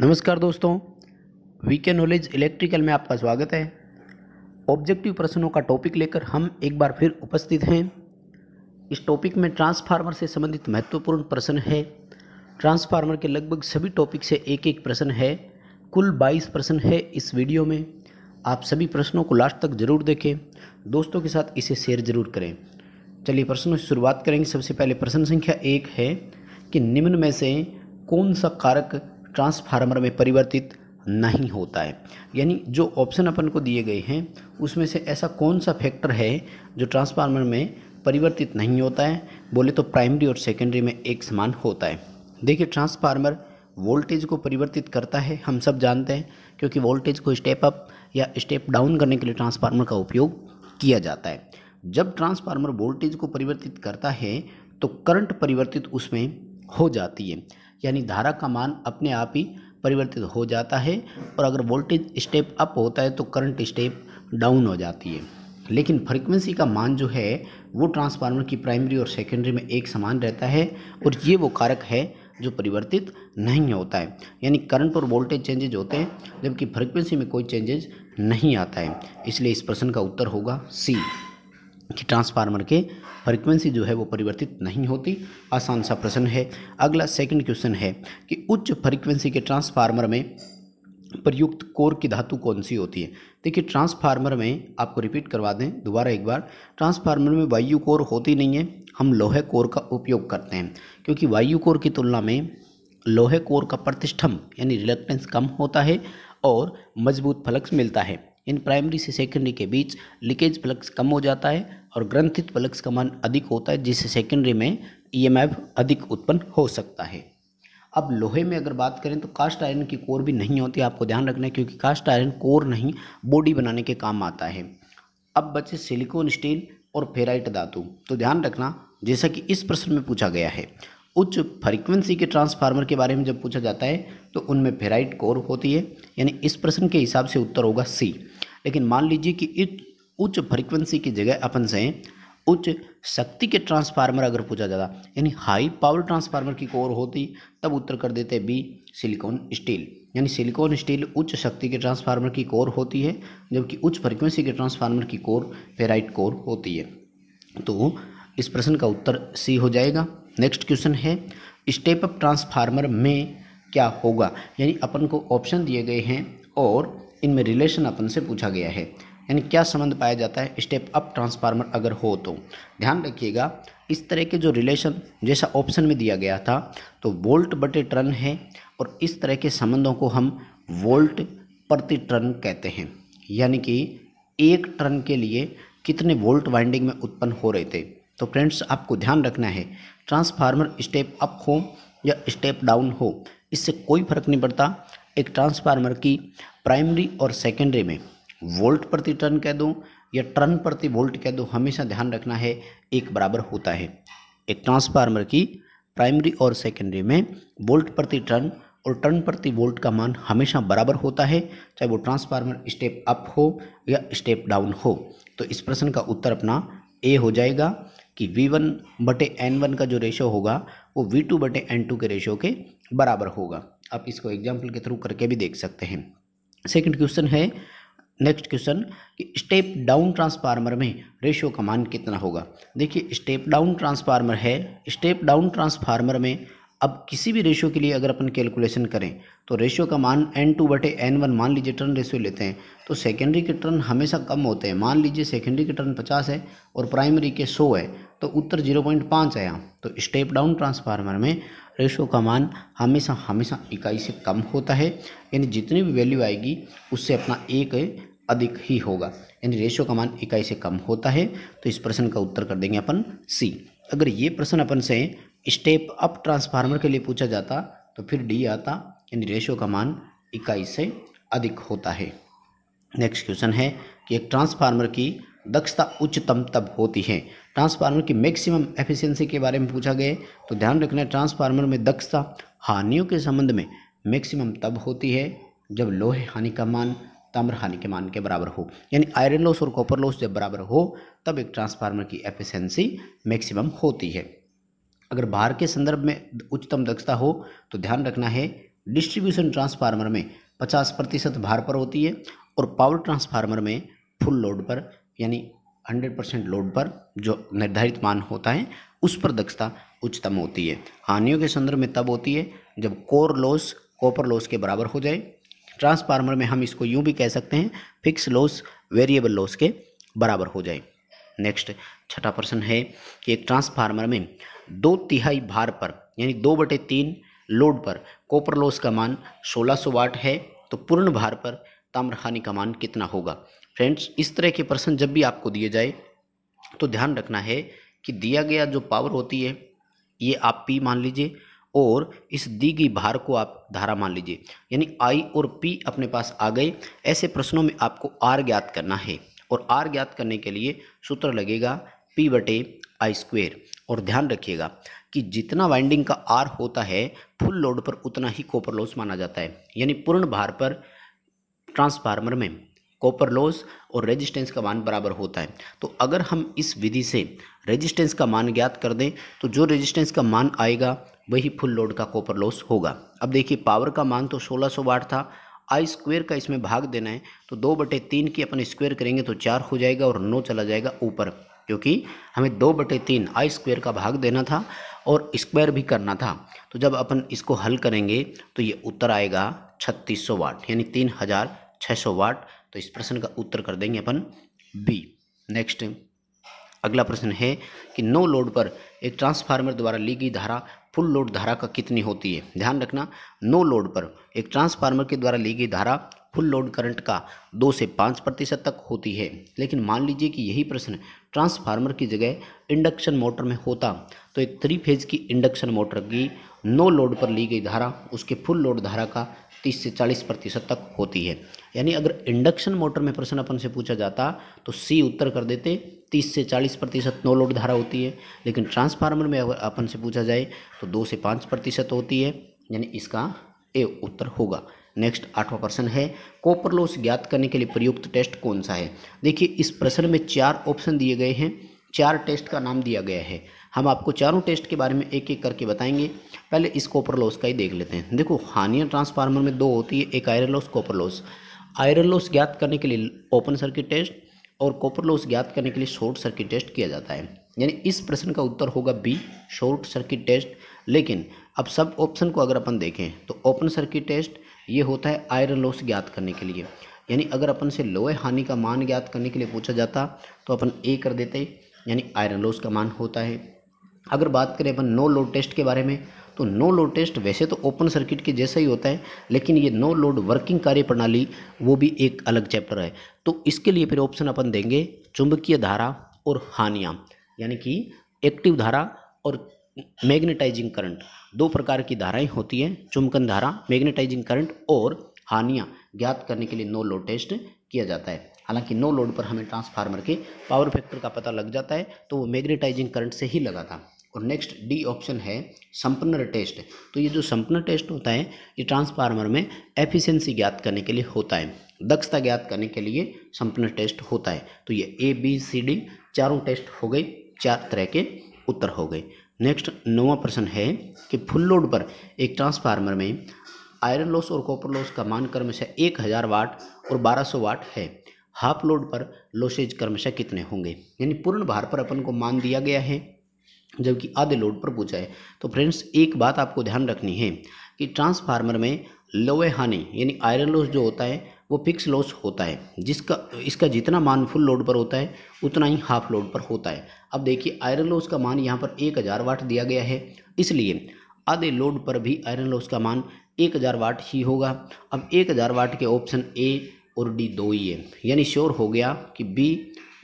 नमस्कार दोस्तों VK knowledge electrical में आपका स्वागत है ऑब्जेक्टिव प्रश्नों का टॉपिक लेकर हम एक बार फिर उपस्थित हैं इस टॉपिक में ट्रांसफार्मर से संबंधित महत्वपूर्ण प्रश्न है ट्रांसफार्मर के लगभग सभी टॉपिक से एक एक प्रश्न है कुल 22 प्रश्न है इस वीडियो में आप सभी प्रश्नों को लास्ट तक जरूर देखें दोस्तों के साथ इसे शेयर जरूर करें चलिए प्रश्नों से शुरुआत करेंगे सबसे पहले प्रश्न संख्या एक है कि निम्न में से कौन सा कारक ट्रांसफार्मर में परिवर्तित नहीं होता है यानी जो ऑप्शन अपन को दिए गए हैं उसमें से ऐसा कौन सा फैक्टर है जो ट्रांसफार्मर में परिवर्तित नहीं होता है बोले तो प्राइमरी और सेकेंडरी में एक समान होता है देखिए ट्रांसफार्मर वोल्टेज को परिवर्तित करता है हम सब जानते हैं क्योंकि वोल्टेज को स्टेप अप या स्टेप डाउन करने के लिए ट्रांसफार्मर का उपयोग किया जाता है जब ट्रांसफार्मर वोल्टेज को परिवर्तित करता है तो करंट परिवर्तित उसमें हो जाती है यानी धारा का मान अपने आप ही परिवर्तित हो जाता है और अगर वोल्टेज स्टेप अप होता है तो करंट स्टेप डाउन हो जाती है लेकिन फ्रीक्वेंसी का मान जो है वो ट्रांसफार्मर की प्राइमरी और सेकेंडरी में एक समान रहता है और ये वो कारक है जो परिवर्तित नहीं होता है यानी करंट और वोल्टेज चेंजेज होते हैं जबकि फ्रीक्वेंसी में कोई चेंजेज नहीं आता है इसलिए इस प्रश्न का उत्तर होगा सी कि ट्रांसफार्मर के फ्रीक्वेंसी जो है वो परिवर्तित नहीं होती आसान सा प्रश्न है अगला सेकंड क्वेश्चन है कि उच्च फ्रीक्वेंसी के ट्रांसफार्मर में प्रयुक्त कोर की धातु कौन सी होती है देखिए ट्रांसफार्मर में आपको रिपीट करवा दें दोबारा एक बार ट्रांसफार्मर में वायु कोर होती नहीं है हम लोहे कोर का उपयोग करते हैं क्योंकि वायु कोर की तुलना में लोहे कोर का प्रतिष्ठम यानी रिलक्टेंस कम होता है और मजबूत फलक्स मिलता है इन प्राइमरी से सेकेंडरी के बीच लीकेज प्लक्स कम हो जाता है और ग्रंथित प्लक्स का मान अधिक होता है जिससे सेकेंडरी में ईएमएफ e अधिक उत्पन्न हो सकता है अब लोहे में अगर बात करें तो कास्ट आयरन की कोर भी नहीं होती आपको ध्यान रखना है क्योंकि कास्ट आयरन कोर नहीं बॉडी बनाने के काम आता है अब बचे सिलिकॉन स्टील और फेराइट धातु तो ध्यान रखना जैसा कि इस प्रश्न में पूछा गया है उच्च फ्रीक्वेंसी के ट्रांसफार्मर के बारे में जब पूछा जाता है तो उनमें फेराइट कोर होती है यानी इस प्रश्न के हिसाब से उत्तर होगा सी लेकिन मान लीजिए कि इस उच्च फ्रिक्वेंसी की जगह अपन से उच्च शक्ति के ट्रांसफार्मर अगर पूछा जाता यानी हाई पावर ट्रांसफार्मर की कोर होती तब उत्तर कर देते बी सिलिकॉन स्टील यानी सिलिकॉन स्टील उच्च शक्ति के ट्रांसफार्मर की कोर होती है जबकि उच्च फ्रिक्वेंसी के ट्रांसफार्मर की कोर फेराइट कोर होती है तो इस प्रश्न का उत्तर सी हो जाएगा नेक्स्ट क्वेश्चन है स्टेप अप ट्रांसफार्मर में क्या होगा यानी अपन को ऑप्शन दिए गए हैं और इनमें रिलेशन अपन से पूछा गया है यानी क्या संबंध पाया जाता है स्टेप अप ट्रांसफार्मर अगर हो तो ध्यान रखिएगा इस तरह के जो रिलेशन जैसा ऑप्शन में दिया गया था तो वोल्ट बटे टर्न है और इस तरह के संबंधों को हम वोल्ट प्रति टर्न कहते हैं यानी कि एक टर्न के लिए कितने वोल्ट वाइंडिंग में उत्पन्न हो रहे थे तो फ्रेंड्स आपको ध्यान रखना है ट्रांसफार्मर स्टेप अप हो या स्टेप डाउन हो इससे कोई फर्क नहीं पड़ता एक ट्रांसफार्मर की प्राइमरी और सेकेंडरी में वोल्ट प्रति टर्न कह दो या टर्न प्रति वोल्ट कह दो हमेशा ध्यान रखना है एक बराबर होता है एक ट्रांसफार्मर की प्राइमरी और सेकेंडरी में वोल्ट प्रति टर्न और टर्न प्रति वोल्ट का मान हमेशा बराबर होता है चाहे वो ट्रांसफार्मर स्टेप अप हो या स्टेप डाउन हो तो इस प्रश्न का उत्तर अपना ए हो जाएगा कि वी वन बटे एन वन का जो रेशो होगा वो वी टू बटे एन टू के रेशो के बराबर होगा आप इसको एग्जाम्पल के थ्रू करके भी देख सकते हैं सेकंड क्वेश्चन है नेक्स्ट क्वेश्चन कि स्टेप डाउन ट्रांसफार्मर में रेशियो का मान कितना होगा देखिए स्टेप डाउन ट्रांसफार्मर है स्टेप डाउन ट्रांसफार्मर में अब किसी भी रेशियो के लिए अगर अपन कैलकुलेशन करें तो रेशियो का मान एन टू बटे एन वन मान लीजिए टर्न रेशियो लेते हैं तो सेकेंडरी के टर्न हमेशा कम होते हैं मान लीजिए सेकेंडरी के टर्न पचास है और प्राइमरी के सौ है तो उत्तर जीरो पॉइंट पाँच आया तो स्टेप डाउन ट्रांसफार्मर में रेशो का मान हमेशा हमेशा इकाई से कम होता है यानी जितनी भी वैल्यू आएगी उससे अपना एक अधिक ही होगा यानी रेशो का मान इकाई से कम होता है तो इस प्रश्न का उत्तर कर देंगे अपन सी अगर ये प्रश्न अपन से स्टेप अप ट्रांसफार्मर के लिए पूछा जाता तो फिर डी आता यानी रेशो का मान इकाई से अधिक होता है नेक्स्ट क्वेश्चन है कि एक ट्रांसफार्मर की दक्षता उच्चतम तब होती है ट्रांसफार्मर की मैक्सिमम एफिशिएंसी के बारे में पूछा गया तो ध्यान रखना ट्रांसफार्मर में दक्षता हानियों के संबंध में मैक्सिमम तब होती है जब लोहे हानि का मान ताम्र हानि के मान के बराबर हो यानी आयरन लॉस और कॉपर लॉस जब बराबर हो तब एक ट्रांसफार्मर की एफिशिएंसी मैक्सिमम होती है अगर भार के संदर्भ में उच्चतम दक्षता हो तो ध्यान रखना है डिस्ट्रीब्यूशन ट्रांसफार्मर में पचास प्रतिशत भार पर होती है और पावर ट्रांसफार्मर में फुल लोड पर यानी 100 परसेंट लोड पर जो निर्धारित मान होता है उस पर दक्षता उच्चतम होती है हानियों के संदर्भ में तब होती है जब कोर लॉस कॉपर लॉस के बराबर हो जाए ट्रांसफार्मर में हम इसको यूँ भी कह सकते हैं फिक्स लॉस वेरिएबल लॉस के बराबर हो जाए नेक्स्ट छठा प्रश्न है कि एक ट्रांसफार्मर में दो तिहाई भार पर यानी दो बटे तीन लोड पर कॉपर लॉस का मान 1600 वाट है तो पूर्ण भार पर ताम्रखानी का मान कितना होगा फ्रेंड्स इस तरह के प्रश्न जब भी आपको दिए जाए तो ध्यान रखना है कि दिया गया जो पावर होती है ये आप पी मान लीजिए और इस दी गई भार को आप धारा मान लीजिए यानी आई और पी अपने पास आ गए ऐसे प्रश्नों में आपको आर ज्ञात करना है और आर ज्ञात करने के लिए सूत्र लगेगा पी बटे आई स्क्वेयर और ध्यान रखिएगा कि जितना वाइंडिंग का आर होता है फुल लोड पर उतना ही कॉपर लॉस माना जाता है यानी पूर्ण भार पर ट्रांसफार्मर में कॉपर लॉस और रेजिस्टेंस का मान बराबर होता है तो अगर हम इस विधि से रेजिस्टेंस का मान ज्ञात कर दें तो जो रेजिस्टेंस का मान आएगा वही फुल लोड का कॉपर लॉस होगा अब देखिए पावर का मान तो 1600 वाट था आई स्क्वेयर का इसमें भाग देना है तो दो बटे तीन की अपन स्क्वेयर करेंगे तो चार हो जाएगा और नौ चला जाएगा ऊपर क्योंकि हमें दो बटे तीन आई स्क्वेयर का भाग देना था और स्क्वायर भी करना था तो जब अपन इसको हल करेंगे तो ये उत्तर आएगा छत्तीस सौ वाट यानी तीन हज़ार छः सौ वाट तो इस प्रश्न का उत्तर कर देंगे अपन बी नेक्स्ट अगला प्रश्न है कि नो लोड पर एक ट्रांसफार्मर द्वारा ली गई धारा फुल लोड धारा का कितनी होती है ध्यान रखना नो लोड पर एक ट्रांसफार्मर के द्वारा ली गई धारा फुल लोड करंट का दो से पाँच प्रतिशत तक होती है लेकिन मान लीजिए कि यही प्रश्न ट्रांसफार्मर की जगह इंडक्शन मोटर में होता तो एक थ्री फेज की इंडक्शन मोटर की नो लोड पर ली गई धारा उसके फुल लोड धारा का तीस से चालीस प्रतिशत तक होती है यानी अगर इंडक्शन मोटर में प्रश्न अपन से पूछा जाता तो सी उत्तर कर देते तीस से चालीस प्रतिशत नो लोड धारा होती है लेकिन ट्रांसफार्मर में अगर अपन से पूछा जाए तो दो से पाँच प्रतिशत होती है यानी इसका ए उत्तर होगा नेक्स्ट आठवां प्रश्न है कॉपर लॉस ज्ञात करने के लिए प्रयुक्त टेस्ट कौन सा है देखिए इस प्रश्न में चार ऑप्शन दिए गए हैं चार टेस्ट का नाम दिया गया है हम आपको चारों टेस्ट के बारे में एक एक करके बताएंगे पहले इस कॉपर लॉस का ही देख लेते हैं देखो हानिया ट्रांसफार्मर में दो होती है एक iron loss copper loss iron loss ज्ञात करने के लिए ओपन सर्किट टेस्ट और कॉपर लॉस ज्ञात करने के लिए शॉर्ट सर्किट टेस्ट किया जाता है यानी इस प्रश्न का उत्तर होगा बी शॉर्ट सर्किट टेस्ट लेकिन अब सब ऑप्शन को अगर अपन देखें तो ओपन सर्किट टेस्ट ये होता है आयरन लॉस ज्ञात करने के लिए यानी अगर अपन से लोहे हानि का मान ज्ञात करने के लिए पूछा जाता तो अपन ए कर देते यानी आयरन लॉस का मान होता है अगर बात करें अपन नो लोड टेस्ट के बारे में तो नो लोड टेस्ट वैसे तो ओपन सर्किट के जैसा ही होता है लेकिन ये नो लोड वर्किंग कार्य प्रणाली वो भी एक अलग चैप्टर है तो इसके लिए फिर ऑप्शन अपन देंगे चुंबकीय धारा और हानियाँ यानी कि एक्टिव धारा और मैग्नेटाइजिंग करंट दो प्रकार की धाराएं होती हैं चुंबकन धारा मैग्नेटाइजिंग करंट और हानियाँ ज्ञात करने के लिए नो लोड टेस्ट किया जाता है हालांकि नो लोड पर हमें ट्रांसफार्मर के पावर फैक्टर का पता लग जाता है तो वो मैग्नेटाइजिंग करंट से ही लगा था और नेक्स्ट डी ऑप्शन है संपन्नर टेस्ट तो ये जो संपन्नर टेस्ट होता है ये ट्रांसफार्मर में एफिशिएंसी ज्ञात करने के लिए होता है दक्षता ज्ञात करने के लिए संपन्नर टेस्ट होता है तो ये ए बी सी डी चारों टेस्ट हो गए चार तरह के उत्तर हो गए नेक्स्ट नौवा प्रश्न है कि फुल लोड पर एक ट्रांसफार्मर में आयरन लॉस और कॉपर लॉस का मान क्रमशः एक हज़ार वाट और बारह सौ वाट है हाफ लोड पर लॉसेज क्रमशः कितने होंगे यानी पूर्ण भार पर अपन को मान दिया गया है जबकि आधे लोड पर पूछा है तो फ्रेंड्स एक बात आपको ध्यान रखनी है कि ट्रांसफार्मर में लोवे हानि यानी आयरन लॉस जो होता है वो फिक्स लॉस होता है जिसका इसका जितना मान फुल लोड पर होता है उतना ही हाफ लोड पर होता है अब देखिए आयरन लॉस का मान यहाँ पर एक हज़ार वाट दिया गया है इसलिए आधे लोड पर भी आयरन लॉस का मान एक हज़ार वाट ही होगा अब एक हज़ार वाट के ऑप्शन ए और डी दो ही है यानी श्योर हो गया कि बी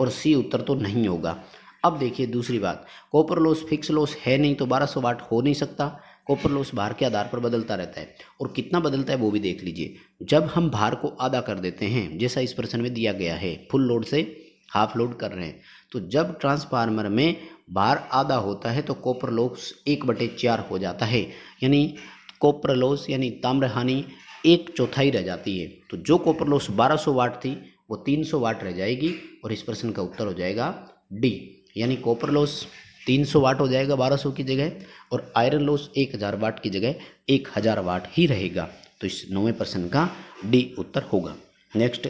और सी उत्तर तो नहीं होगा अब देखिए दूसरी बात कॉपर लॉस फिक्स लॉस है नहीं तो 1200 वाट हो नहीं सकता कॉपर लॉस भार के आधार पर बदलता रहता है और कितना बदलता है वो भी देख लीजिए जब हम भार को आधा कर देते हैं जैसा इस प्रश्न में दिया गया है फुल लोड से हाफ लोड कर रहे हैं तो जब ट्रांसफार्मर में भार आधा होता है तो कॉपर लॉस एक बटे चार हो जाता है यानी कॉपर लॉस यानी हानि एक चौथाई रह जाती है तो जो कॉपर लॉस 1200 वाट थी वो 300 वाट रह जाएगी और इस प्रश्न का उत्तर हो जाएगा डी यानी कॉपर लॉस 300 वाट हो जाएगा 1200 की जगह और आयरन लॉस 1000 वाट की जगह 1000 वाट ही रहेगा तो इस नौवें प्रश्न का डी उत्तर होगा नेक्स्ट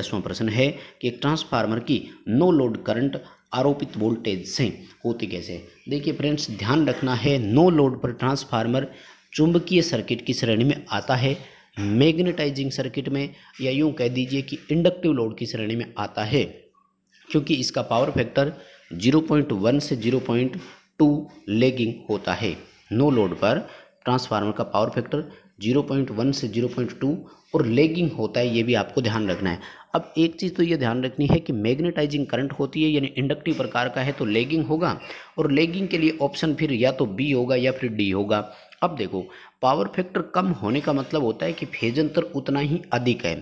दसवां प्रश्न है कि एक ट्रांसफार्मर की नो लोड करंट आरोपित वोल्टेज से होती कैसे देखिए फ्रेंड्स ध्यान रखना है नो लोड पर ट्रांसफार्मर चुंबकीय सर्किट की श्रेणी में आता है मैग्नेटाइजिंग सर्किट में या यूँ कह दीजिए कि इंडक्टिव लोड की श्रेणी में आता है क्योंकि इसका पावर फैक्टर 0.1 से 0.2 लेगिंग होता है नो लोड पर ट्रांसफार्मर का पावर फैक्टर 0.1 से 0.2 और लेगिंग होता है ये भी आपको ध्यान रखना है अब एक चीज़ तो ये ध्यान रखनी है कि मैग्नेटाइजिंग करंट होती है यानी इंडक्टिव प्रकार का है तो लेगिंग होगा और लेगिंग के लिए ऑप्शन फिर या तो बी होगा या फिर डी होगा अब देखो पावर फैक्टर कम होने का मतलब होता है कि फेज अंतर उतना ही अधिक है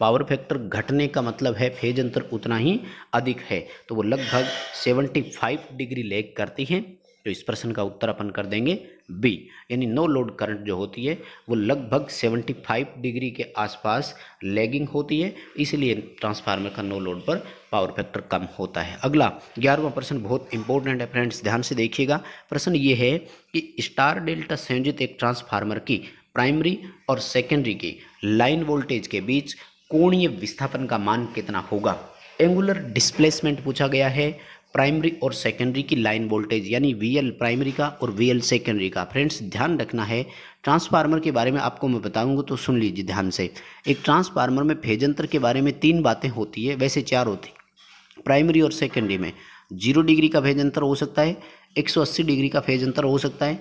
पावर फैक्टर घटने का मतलब है फेज अंतर उतना ही अधिक है तो वो लगभग सेवेंटी फाइव डिग्री लेग करती है तो इस प्रश्न का उत्तर अपन कर देंगे बी यानी नो लोड करंट जो होती है वो लगभग 75 डिग्री के आसपास लैगिंग होती है इसलिए ट्रांसफार्मर का नो लोड पर पावर फैक्टर कम होता है अगला ग्यारहवा प्रश्न बहुत इंपॉर्टेंट है फ्रेंड्स ध्यान से देखिएगा प्रश्न ये है कि स्टार डेल्टा संयोजित एक ट्रांसफार्मर की प्राइमरी और सेकेंडरी की लाइन वोल्टेज के बीच कोणीय विस्थापन का मान कितना होगा एंगुलर डिस्प्लेसमेंट पूछा गया है प्राइमरी और सेकेंडरी की लाइन वोल्टेज यानी वीएल प्राइमरी का और वीएल सेकेंडरी का फ्रेंड्स ध्यान रखना है ट्रांसफार्मर के बारे में आपको मैं बताऊंगा तो सुन लीजिए ध्यान से एक ट्रांसफार्मर में फेजंतर के बारे में तीन बातें होती है वैसे चार होती प्राइमरी और सेकेंडरी में जीरो डिग्री का फेज अंतर हो सकता है एक डिग्री का फेज अंतर हो सकता है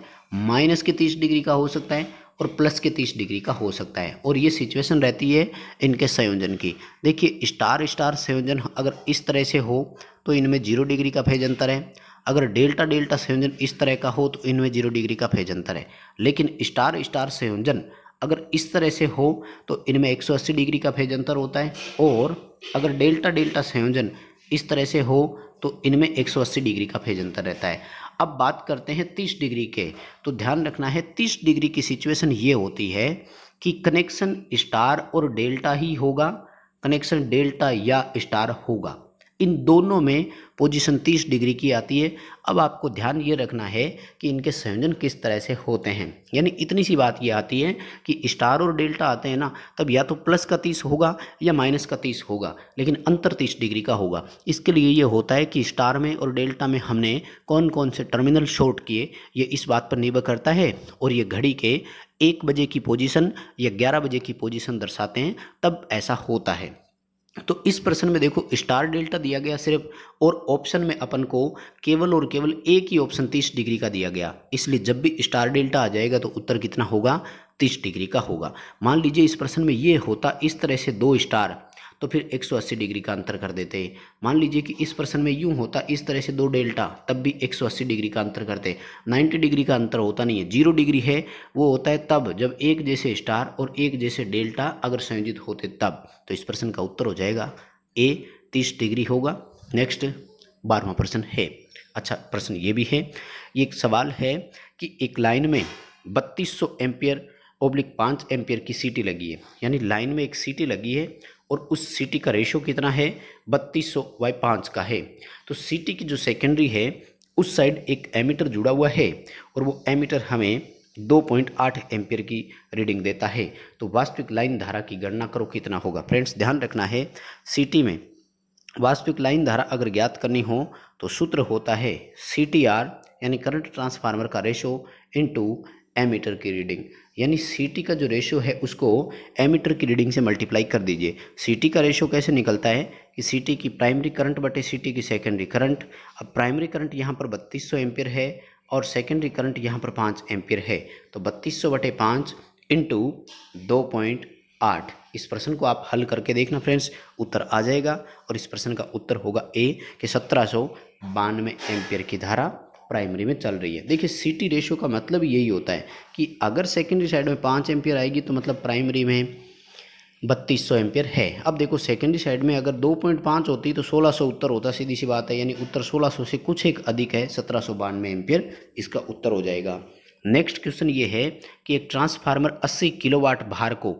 माइनस के तीस डिग्री का हो सकता है और प्लस के तीस डिग्री का हो सकता है और ये सिचुएशन रहती है इनके संयोजन की देखिए स्टार स्टार संयोजन अगर इस तरह से हो तो इनमें जीरो डिग्री का फेज अंतर है अगर डेल्टा डेल्टा संयोजन इस तरह का हो तो इनमें जीरो डिग्री का फेज अंतर है लेकिन स्टार स्टार संयोजन अगर इस तरह से हो तो इनमें 180 डिग्री का फेज अंतर होता है और अगर डेल्टा डेल्टा संयोजन इस तरह से हो तो इनमें 180 डिग्री का फेज अंतर रहता है अब बात करते हैं 30 डिग्री के तो ध्यान रखना है 30 डिग्री की सिचुएशन ये होती है कि कनेक्शन स्टार और डेल्टा ही होगा कनेक्शन डेल्टा या स्टार होगा इन दोनों में पोजीशन 30 डिग्री की आती है अब आपको ध्यान ये रखना है कि इनके संयोजन किस तरह से होते हैं यानी इतनी सी बात ये आती है कि स्टार और डेल्टा आते हैं ना तब या तो प्लस का तीस होगा या माइनस का तीस होगा लेकिन अंतर तीस डिग्री का होगा इसके लिए ये होता है कि स्टार में और डेल्टा में हमने कौन कौन से टर्मिनल शॉर्ट किए ये इस बात पर निर्भर करता है और ये घड़ी के एक बजे की पोजिशन या ग्यारह बजे की पोजिशन दर्शाते हैं तब ऐसा होता है तो इस प्रश्न में देखो स्टार डेल्टा दिया गया सिर्फ और ऑप्शन में अपन को केवल और केवल एक ही ऑप्शन तीस डिग्री का दिया गया इसलिए जब भी स्टार डेल्टा आ जाएगा तो उत्तर कितना होगा तीस डिग्री का होगा मान लीजिए इस प्रश्न में ये होता इस तरह से दो स्टार तो फिर 180 डिग्री का अंतर कर देते मान लीजिए कि इस प्रश्न में यूँ होता इस तरह से दो डेल्टा तब भी 180 डिग्री का अंतर करते 90 डिग्री का अंतर होता नहीं है जीरो डिग्री है वो होता है तब जब एक जैसे स्टार और एक जैसे डेल्टा अगर संयोजित होते तब तो इस प्रश्न का उत्तर हो जाएगा ए तीस डिग्री होगा नेक्स्ट बारहवा प्रश्न है अच्छा प्रश्न ये भी है ये एक सवाल है कि एक लाइन में बत्तीस सौ एम्पियर ओब्लिक पाँच एम्पियर की सीटी लगी है यानी लाइन में एक सीटी लगी है और उस सिटी का रेशो कितना है बत्तीस सौ बाई पाँच का है तो सिटी की जो सेकेंडरी है उस साइड एक एमीटर जुड़ा हुआ है और वो एमीटर हमें 2.8 पॉइंट एम्पियर की रीडिंग देता है तो वास्तविक लाइन धारा की गणना करो कितना होगा फ्रेंड्स ध्यान रखना है सिटी में वास्तविक लाइन धारा अगर ज्ञात करनी हो तो सूत्र होता है सी यानी करंट ट्रांसफार्मर का रेशो इनटू एमीटर की रीडिंग यानी सी का जो रेशो है उसको एमीटर की रीडिंग से मल्टीप्लाई कर दीजिए सी का रेशो कैसे निकलता है कि सी की प्राइमरी करंट बटे सी की सेकेंडरी करंट अब प्राइमरी करंट यहाँ पर बत्तीस सौ है और सेकेंडरी करंट यहाँ पर पाँच एम्पियर है तो बत्तीस सौ बटे पाँच इंटू दो पॉइंट आठ इस प्रश्न को आप हल करके देखना फ्रेंड्स उत्तर आ जाएगा और इस प्रश्न का उत्तर होगा ए कि सत्रह सौ बानवे एम्पियर की धारा प्राइमरी में चल रही है देखिए सिटी रेशो का मतलब यही होता है कि अगर सेकेंडरी साइड में पाँच एम्पियर आएगी तो मतलब प्राइमरी में बत्तीस सौ एम्पियर है अब देखो सेकेंडरी साइड में अगर दो पॉइंट पाँच होती तो सोलह सौ उत्तर होता सीधी सी बात है यानी उत्तर सोलह सौ से कुछ एक अधिक है सत्रह सौ बानवे एम्पियर इसका उत्तर हो जाएगा नेक्स्ट क्वेश्चन ये है कि एक ट्रांसफार्मर 80 किलोवाट भार को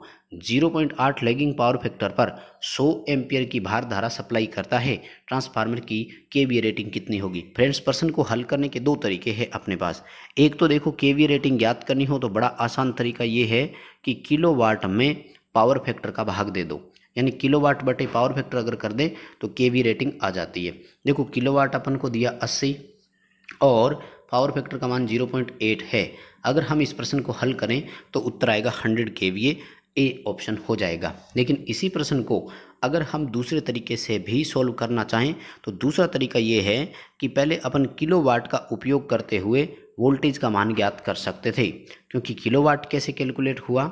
0.8 लैगिंग पावर फैक्टर पर 100 एम्पियर की भार धारा सप्लाई करता है ट्रांसफार्मर की वी रेटिंग कितनी होगी फ्रेंड्स प्रश्न को हल करने के दो तरीके हैं अपने पास एक तो देखो केवीए रेटिंग ज्ञात करनी हो तो बड़ा आसान तरीका ये है कि किलो में पावर फैक्टर का भाग दे दो यानी किलोवाट बटे पावर फैक्टर अगर कर दें तो के रेटिंग आ जाती है देखो किलोवाट अपन को दिया अस्सी और पावर फैक्टर का मान 0.8 है अगर हम इस प्रश्न को हल करें तो उत्तर आएगा हंड्रेड के वी ए ऑप्शन हो जाएगा लेकिन इसी प्रश्न को अगर हम दूसरे तरीके से भी सॉल्व करना चाहें तो दूसरा तरीका ये है कि पहले अपन किलोवाट का उपयोग करते हुए वोल्टेज का मान ज्ञात कर सकते थे क्योंकि किलोवाट कैसे कैलकुलेट हुआ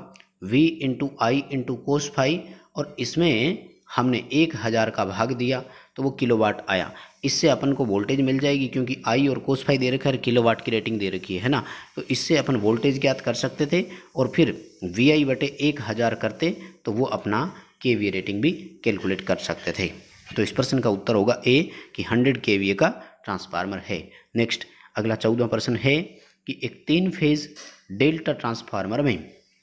V into I into cos phi और इसमें हमने एक हज़ार का भाग दिया तो वो किलोवाट आया इससे अपन को वोल्टेज मिल जाएगी क्योंकि आई और कोस फाई दे रखा है किलोवाट की रेटिंग दे रखी है ना तो इससे अपन वोल्टेज ज्ञात कर सकते थे और फिर वी आई बटे एक हज़ार करते तो वो अपना के वी रेटिंग भी कैलकुलेट कर सकते थे तो इस प्रश्न का उत्तर होगा ए कि हंड्रेड के वी का ट्रांसफार्मर है नेक्स्ट अगला चौदह प्रश्न है कि एक तीन फेज डेल्टा ट्रांसफार्मर में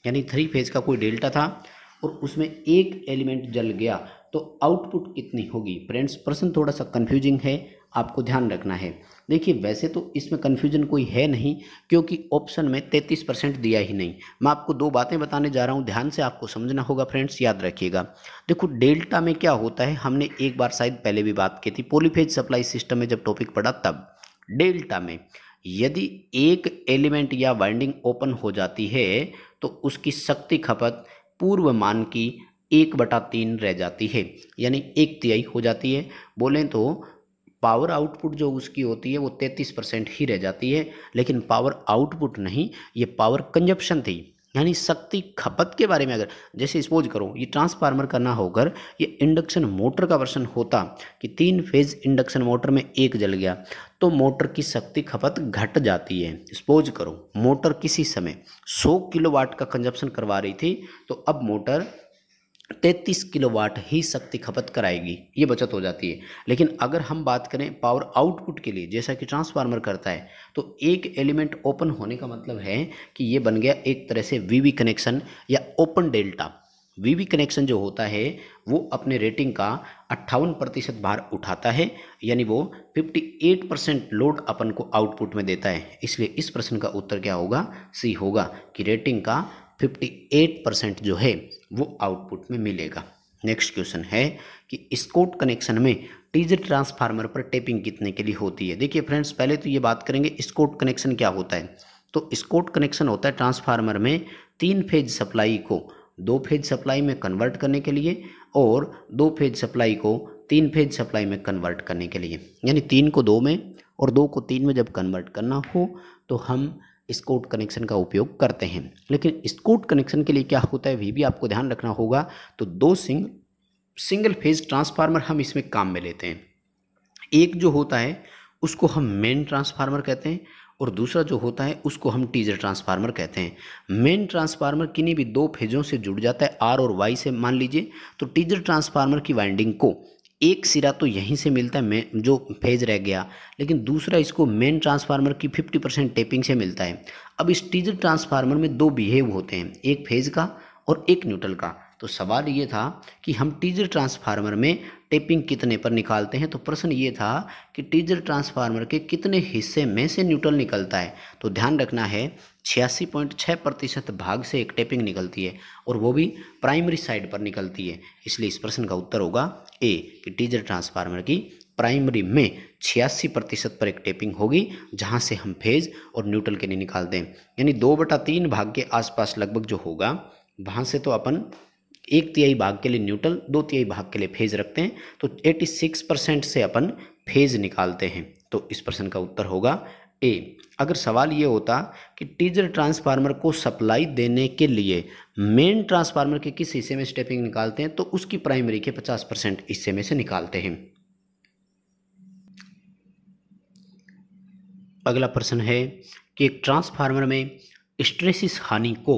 यानी थ्री फेज का कोई डेल्टा था और उसमें एक एलिमेंट जल गया तो आउटपुट कितनी होगी फ्रेंड्स प्रश्न थोड़ा सा कन्फ्यूजिंग है आपको ध्यान रखना है देखिए वैसे तो इसमें कन्फ्यूजन कोई है नहीं क्योंकि ऑप्शन में तैंतीस परसेंट दिया ही नहीं मैं आपको दो बातें बताने जा रहा हूँ ध्यान से आपको समझना होगा फ्रेंड्स याद रखिएगा देखो डेल्टा में क्या होता है हमने एक बार शायद पहले भी बात की थी पोलीफेज सप्लाई सिस्टम में जब टॉपिक पड़ा तब डेल्टा में यदि एक एलिमेंट या वाइंडिंग ओपन हो जाती है तो उसकी शक्ति खपत पूर्व मान की एक बटा तीन रह जाती है यानी एक तिहाई हो जाती है बोलें तो पावर आउटपुट जो उसकी होती है वो तैंतीस परसेंट ही रह जाती है लेकिन पावर आउटपुट नहीं ये पावर कंजप्शन थी यानी शक्ति खपत के बारे में अगर जैसे सपोज करो ये ट्रांसफार्मर का ना होकर ये इंडक्शन मोटर का वर्षन होता कि तीन फेज इंडक्शन मोटर में एक जल गया तो मोटर की शक्ति खपत घट जाती है सपोज करो मोटर किसी समय 100 किलोवाट का कंजप्शन करवा रही थी तो अब मोटर तैंतीस किलोवाट ही शक्ति खपत कराएगी ये बचत हो जाती है लेकिन अगर हम बात करें पावर आउटपुट के लिए जैसा कि ट्रांसफार्मर करता है तो एक एलिमेंट ओपन होने का मतलब है कि ये बन गया एक तरह से वीवी कनेक्शन या ओपन डेल्टा वीवी कनेक्शन जो होता है वो अपने रेटिंग का अट्ठावन प्रतिशत भार उठाता है यानी वो 58 परसेंट लोड अपन को आउटपुट में देता है इसलिए इस प्रश्न का उत्तर क्या होगा सी होगा कि रेटिंग का 58 परसेंट जो है वो आउटपुट में मिलेगा नेक्स्ट क्वेश्चन है कि स्कोट कनेक्शन में टीजर ट्रांसफार्मर पर टेपिंग कितने के लिए होती है देखिए फ्रेंड्स पहले तो ये बात करेंगे स्कोट कनेक्शन क्या होता है तो स्कोट कनेक्शन होता है ट्रांसफार्मर में तीन फेज सप्लाई को दो फेज सप्लाई में कन्वर्ट करने के लिए और दो फेज सप्लाई को तीन फेज सप्लाई में कन्वर्ट करने के लिए यानी तीन को दो में और दो को तीन में जब कन्वर्ट करना हो तो हम स्कोट कनेक्शन का उपयोग करते हैं लेकिन स्कोट कनेक्शन के लिए क्या होता है वे भी आपको ध्यान रखना होगा तो दो सिंग सिंगल फेज ट्रांसफार्मर हम इसमें काम में लेते हैं एक जो होता है उसको हम मेन ट्रांसफार्मर कहते हैं और दूसरा जो होता है उसको हम टीजर ट्रांसफार्मर कहते हैं मेन ट्रांसफार्मर किन्हीं भी दो फेजों से जुड़ जाता है आर और वाई से मान लीजिए तो टीजर ट्रांसफार्मर की वाइंडिंग को एक सिरा तो यहीं से मिलता है मैं जो फेज रह गया लेकिन दूसरा इसको मेन ट्रांसफार्मर की 50 परसेंट टेपिंग से मिलता है अब इस टीजर ट्रांसफार्मर में दो बिहेव होते हैं एक फेज का और एक न्यूट्रल का तो सवाल ये था कि हम टीजर ट्रांसफार्मर में टेपिंग कितने पर निकालते हैं तो प्रश्न ये था कि टीजर ट्रांसफार्मर के कितने हिस्से में से न्यूट्रल निकलता है तो ध्यान रखना है छियासी पॉइंट छः प्रतिशत भाग से एक टेपिंग निकलती है और वो भी प्राइमरी साइड पर निकलती है इसलिए इस प्रश्न का उत्तर होगा ए कि टीजर ट्रांसफार्मर की प्राइमरी में छियासी प्रतिशत पर एक टेपिंग होगी जहाँ से हम फेज और न्यूट्रल के लिए निकालते हैं यानी दो बटा तीन भाग के आसपास लगभग जो होगा वहाँ से तो अपन एक तिहाई भाग के लिए न्यूट्रल दो तिहाई भाग के लिए फेज रखते हैं तो 86 परसेंट से अपन फेज निकालते हैं तो इस प्रश्न का उत्तर होगा ए अगर सवाल ये होता कि टीजर ट्रांसफार्मर को सप्लाई देने के लिए मेन ट्रांसफार्मर के किस हिस्से में स्टेपिंग निकालते हैं तो उसकी प्राइमरी के 50 परसेंट हिस्से में से निकालते हैं अगला प्रश्न है कि एक ट्रांसफार्मर में स्ट्रेसिस हानि को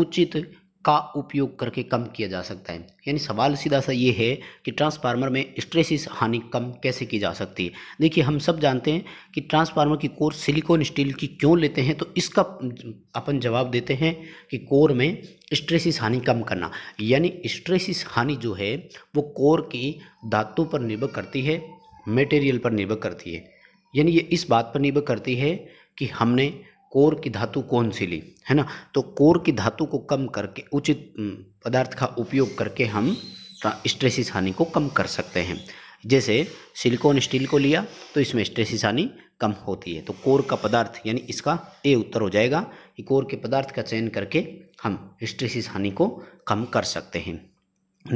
उचित का उपयोग करके कम किया जा सकता है यानी सवाल सीधा सा ये है कि ट्रांसफार्मर में स्ट्रेसिस हानि कम कैसे की जा सकती है देखिए हम सब जानते हैं कि ट्रांसफार्मर की कोर सिलिकॉन स्टील की क्यों लेते हैं तो इसका अपन जवाब देते हैं कि कोर में स्ट्रेसिस हानि कम करना यानी स्ट्रेसिस हानि जो है वो कोर की धातु पर निर्भर करती है मटेरियल पर निर्भर करती है यानी ये इस बात पर निर्भर करती है कि हमने कोर की धातु कौन सी ली है ना तो कोर की धातु को कम करके उचित पदार्थ का उपयोग करके हम स्ट्रेसिस हानि को कम कर सकते हैं जैसे सिलिकॉन स्टील को लिया तो इसमें स्ट्रेसिस हानि कम होती है तो कोर का पदार्थ यानी इसका ए उत्तर हो जाएगा कि कोर के पदार्थ का चयन करके हम स्ट्रेसिस हानि को कम कर सकते हैं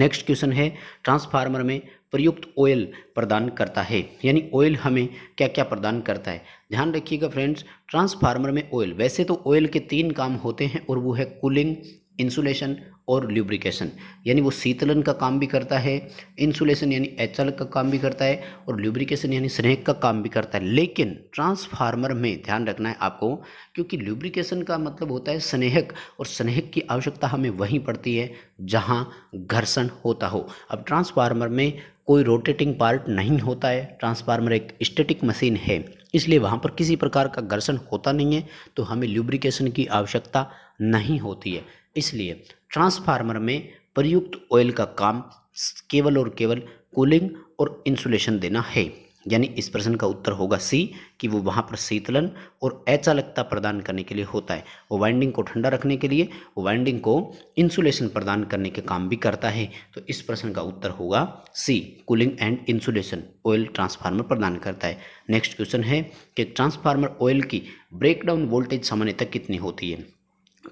नेक्स्ट क्वेश्चन है ट्रांसफार्मर में प्रयुक्त ऑयल प्रदान करता है यानी ऑयल हमें क्या क्या प्रदान करता है ध्यान रखिएगा फ्रेंड्स ट्रांसफार्मर में ऑयल वैसे तो ऑयल के तीन काम होते हैं और वो है कूलिंग इंसुलेशन और ल्यूब्रिकेशन यानी वो शीतलन का काम भी करता है इंसुलेशन यानी एचल का काम भी करता है और ल्यूब्रिकेशन यानी स्नेहक का काम भी करता है लेकिन ट्रांसफार्मर में ध्यान रखना है आपको क्योंकि ल्यूब्रिकेशन का मतलब होता है स्नेहक और स्नेहक की आवश्यकता हमें वहीं पड़ती है जहाँ घर्षण होता हो अब ट्रांसफार्मर में कोई रोटेटिंग पार्ट नहीं होता है ट्रांसफार्मर एक स्टेटिक मशीन है इसलिए वहाँ पर किसी प्रकार का घर्षण होता नहीं है तो हमें ल्यूब्रिकेशन की आवश्यकता नहीं होती है इसलिए ट्रांसफार्मर में प्रयुक्त ऑयल का काम केवल और केवल कूलिंग और इंसुलेशन देना है यानी इस प्रश्न का उत्तर होगा सी कि वो वहाँ पर शीतलन और अचालकता प्रदान करने के लिए होता है वो वाइंडिंग को ठंडा रखने के लिए वो वाइंडिंग को इंसुलेशन प्रदान करने के काम भी करता है तो इस प्रश्न का उत्तर होगा C cooling and insulation oil transformer प्रदान करता है नेक्स्ट क्वेश्चन है कि ट्रांसफार्मर ऑयल की ब्रेकडाउन वोल्टेज सामान्यतः कितनी होती है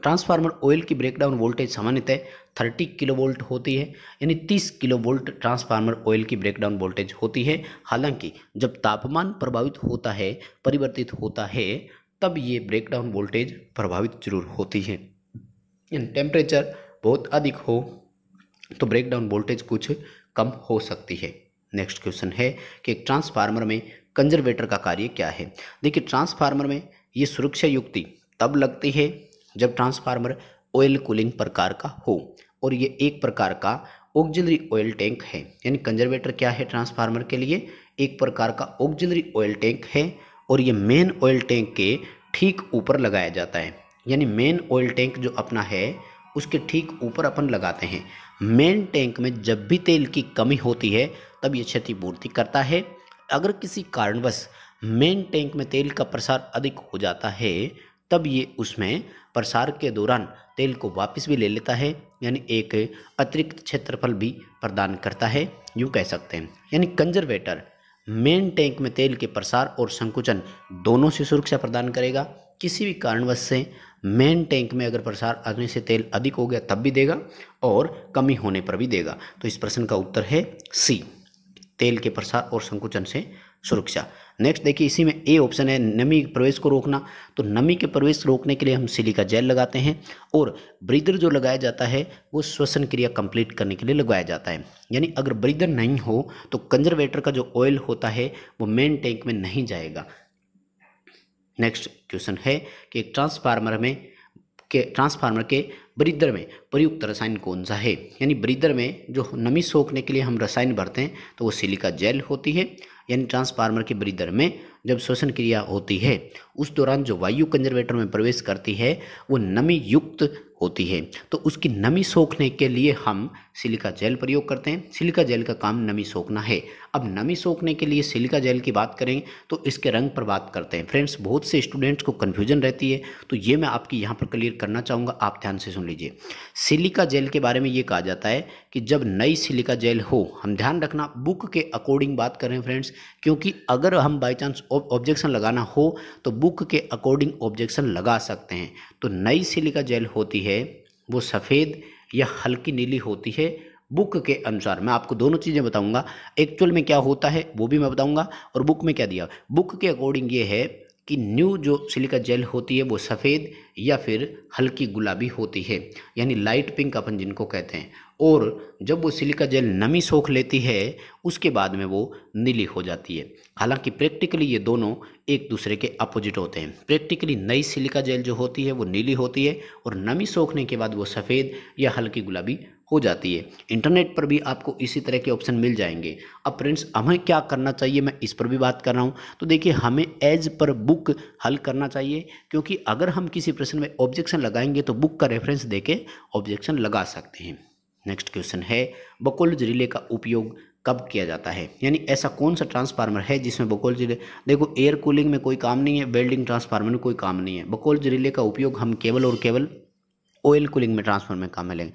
ट्रांसफार्मर ऑयल की ब्रेकडाउन वोल्टेज सामान्यतः थर्टी किलो वोल्ट होती है यानी तीस किलो वोल्ट ट्रांसफार्मर ऑयल की ब्रेकडाउन वोल्टेज होती है हालांकि जब तापमान प्रभावित होता है परिवर्तित होता है तब ये ब्रेकडाउन वोल्टेज प्रभावित जरूर होती है यानी टेम्परेचर बहुत अधिक हो तो ब्रेकडाउन वोल्टेज कुछ कम हो सकती है नेक्स्ट क्वेश्चन है कि एक ट्रांसफार्मर में कंजर्वेटर का कार्य क्या है देखिए ट्रांसफार्मर में ये सुरक्षा युक्ति तब लगती है जब ट्रांसफार्मर ऑयल कूलिंग प्रकार का हो और ये एक प्रकार का ऑक्जिलरी ऑयल टैंक है यानी कंजर्वेटर क्या है ट्रांसफार्मर के लिए एक प्रकार का ऑक्जिलरी ऑयल टैंक है और ये मेन ऑयल टैंक के ठीक ऊपर लगाया जाता है यानी मेन ऑयल टैंक जो अपना है उसके ठीक ऊपर अपन लगाते हैं मेन टैंक में जब भी तेल की कमी होती है तब ये क्षतिपूर्ति करता है अगर किसी कारणवश मेन टैंक में तेल का प्रसार अधिक हो जाता है तब ये उसमें प्रसार के दौरान तेल को वापस भी ले लेता है यानी एक अतिरिक्त क्षेत्रफल भी प्रदान करता है यूँ कह सकते हैं यानी कंजर्वेटर मेन टैंक में तेल के प्रसार और संकुचन दोनों से सुरक्षा प्रदान करेगा किसी भी कारणवश से मेन टैंक में अगर प्रसार आने से तेल अधिक हो गया तब भी देगा और कमी होने पर भी देगा तो इस प्रश्न का उत्तर है सी तेल के प्रसार और संकुचन से सुरक्षा नेक्स्ट देखिए इसी में ए ऑप्शन है नमी प्रवेश को रोकना तो नमी के प्रवेश रोकने के लिए हम सिलिका जेल लगाते हैं और ब्रीदर जो लगाया जाता है वो श्वसन क्रिया कंप्लीट करने के लिए लगवाया जाता है यानी अगर ब्रीदर नहीं हो तो कंजर्वेटर का जो ऑयल होता है वो मेन टैंक में नहीं जाएगा नेक्स्ट क्वेश्चन है कि एक ट्रांसफार्मर में के ट्रांसफार्मर के ब्रीदर में प्रयुक्त रसायन कौन सा है यानी ब्रीदर में जो नमी सोखने के लिए हम रसायन भरते हैं तो वो सिलिका जेल होती है यानी ट्रांसफार्मर के ब्रीदर में जब श्वसन क्रिया होती है उस दौरान जो वायु कंजर्वेटर में प्रवेश करती है वो नमी युक्त होती है तो उसकी नमी सोखने के लिए हम सिलिका जेल प्रयोग करते हैं सिलिका जेल का काम नमी सोखना है अब नमी सोखने के लिए सिलिका जेल की बात करें तो इसके रंग पर बात करते हैं फ्रेंड्स बहुत से स्टूडेंट्स को कन्फ्यूजन रहती है तो ये मैं आपकी यहाँ पर क्लियर करना चाहूँगा आप ध्यान से सुन लीजिए सिलिका जेल के बारे में ये कहा जाता है कि जब नई सिलिका जेल हो हम ध्यान रखना बुक के अकॉर्डिंग बात करें फ्रेंड्स क्योंकि अगर हम बाई चांस ऑब्जेक्शन लगाना हो तो बुक के अकॉर्डिंग ऑब्जेक्शन लगा सकते हैं तो नई सिलिका जेल होती है है वो सफ़ेद या हल्की नीली होती है बुक के अनुसार मैं आपको दोनों चीज़ें बताऊंगा एक्चुअल में क्या होता है वो भी मैं बताऊंगा और बुक में क्या दिया बुक के अकॉर्डिंग ये है कि न्यू जो सिलिका जेल होती है वो सफ़ेद या फिर हल्की गुलाबी होती है यानी लाइट पिंक अपन जिनको कहते हैं और जब वो सिलिका जेल नमी सोख लेती है उसके बाद में वो नीली हो जाती है हालांकि प्रैक्टिकली ये दोनों एक दूसरे के अपोजिट होते हैं प्रैक्टिकली नई सिलिका जेल जो होती है वो नीली होती है और नमी सोखने के बाद वो सफ़ेद या हल्की गुलाबी हो जाती है इंटरनेट पर भी आपको इसी तरह के ऑप्शन मिल जाएंगे अब फ्रेंड्स हमें क्या करना चाहिए मैं इस पर भी बात कर रहा हूँ तो देखिए हमें एज पर बुक हल करना चाहिए क्योंकि अगर हम किसी प्रश्न में ऑब्जेक्शन लगाएंगे तो बुक का रेफरेंस दे ऑब्जेक्शन लगा सकते हैं नेक्स्ट क्वेश्चन है बकोल रिले का उपयोग कब किया जाता है यानी ऐसा कौन सा ट्रांसफार्मर है जिसमें बकोल रिले देखो एयर कूलिंग में कोई काम नहीं है वेल्डिंग ट्रांसफार्मर में कोई काम नहीं है बकोल रिले का उपयोग हम केवल और केवल ऑयल कूलिंग में ट्रांसफार्मर में काम में लेंगे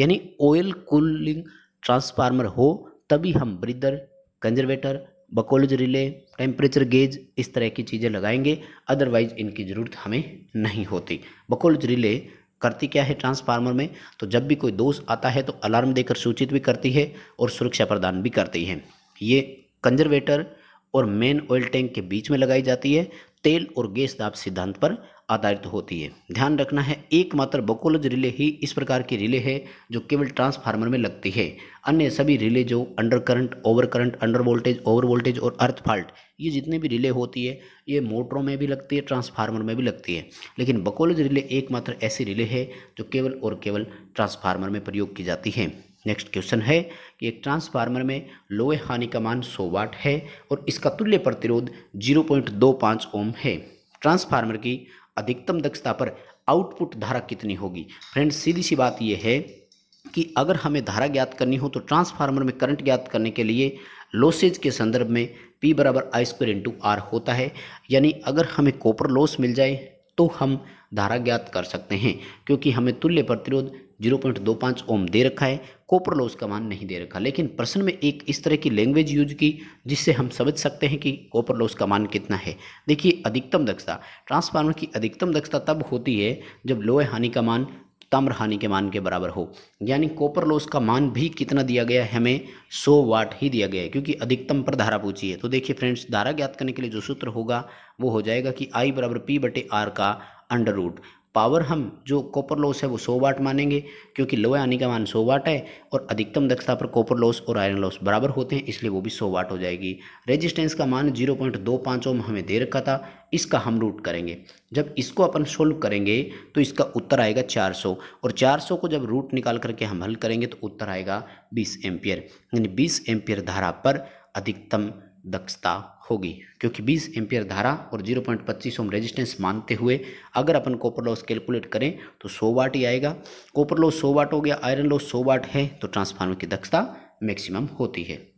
यानी ऑयल कूलिंग ट्रांसफार्मर हो तभी हम breather conservator Buchholz relay temperature gauge इस तरह की चीज़ें लगाएंगे अदरवाइज इनकी ज़रूरत हमें नहीं होती बकोलज रिले करती क्या है ट्रांसफार्मर में तो जब भी कोई दोष आता है तो अलार्म देकर सूचित भी करती है और सुरक्षा प्रदान भी करती है ये कंजर्वेटर और मेन ऑयल टैंक के बीच में लगाई जाती है तेल और गैस दाब सिद्धांत पर आधारित होती है ध्यान रखना है एकमात्र बकोलज रिले ही इस प्रकार की रिले है जो केवल ट्रांसफार्मर में लगती है अन्य सभी रिले जो under current over current under voltage over voltage और अर्थ फॉल्ट ये जितने भी रिले होती है ये मोटरों में भी लगती है ट्रांसफार्मर में भी लगती है लेकिन बकोलज रिले एकमात्र ऐसी रिले है जो केवल और केवल ट्रांसफार्मर में प्रयोग की जाती है नेक्स्ट क्वेश्चन है कि एक ट्रांसफार्मर में लोहे हानि का मान 100 वाट है और इसका तुल्य प्रतिरोध 0.25 ओम है ट्रांसफार्मर की अधिकतम दक्षता पर आउटपुट धारा कितनी होगी फ्रेंड सीधी सी बात यह है कि अगर हमें धारा ज्ञात करनी हो तो ट्रांसफार्मर में करंट ज्ञात करने के लिए लॉसेज के संदर्भ में P बराबर आई स्क्वायर इंटू आर होता है यानी अगर हमें कॉपर लॉस मिल जाए तो हम धारा ज्ञात कर सकते हैं क्योंकि हमें तुल्य प्रतिरोध जीरो पॉइंट दो पाँच ओम दे रखा है कॉपर लॉस का मान नहीं दे रखा लेकिन प्रश्न में एक इस तरह की लैंग्वेज यूज की जिससे हम समझ सकते हैं कि कॉपर लॉस का मान कितना है देखिए अधिकतम दक्षता ट्रांसफार्मर की अधिकतम दक्षता तब होती है जब लोहे हानि का मान ताम्र हानि के मान के बराबर हो यानी कॉपर लॉस का मान भी कितना दिया गया है हमें 100 वाट ही दिया गया है क्योंकि अधिकतम पर धारा पूछी है तो देखिए फ्रेंड्स धारा ज्ञात करने के लिए जो सूत्र होगा वो हो जाएगा कि आई बराबर पी बटे आर का अंडर रूट पावर हम जो कॉपर लॉस है वो सौ वाट मानेंगे क्योंकि लो आने का मान सौ वाट है और अधिकतम दक्षता पर कॉपर लॉस और आयरन लॉस बराबर होते हैं इसलिए वो भी सौ वाट हो जाएगी रेजिस्टेंस का मान जीरो पॉइंट दो पाँच ओम हमें दे रखा था इसका हम रूट करेंगे जब इसको अपन सोल्व करेंगे तो इसका उत्तर आएगा सौ और सौ को जब रूट निकाल करके हम हल करेंगे तो उत्तर आएगा बीस एम्पियर यानी बीस एम्पियर धारा पर अधिकतम दक्षता होगी क्योंकि 20 एम्पियर धारा और 0.25 ओम रेजिस्टेंस मानते हुए अगर अपन कॉपर लॉस कैलकुलेट करें तो 100 वाट ही आएगा कॉपर लॉस 100 वाट हो गया आयरन लॉस 100 वाट है तो ट्रांसफार्मर की दक्षता मैक्सिमम होती है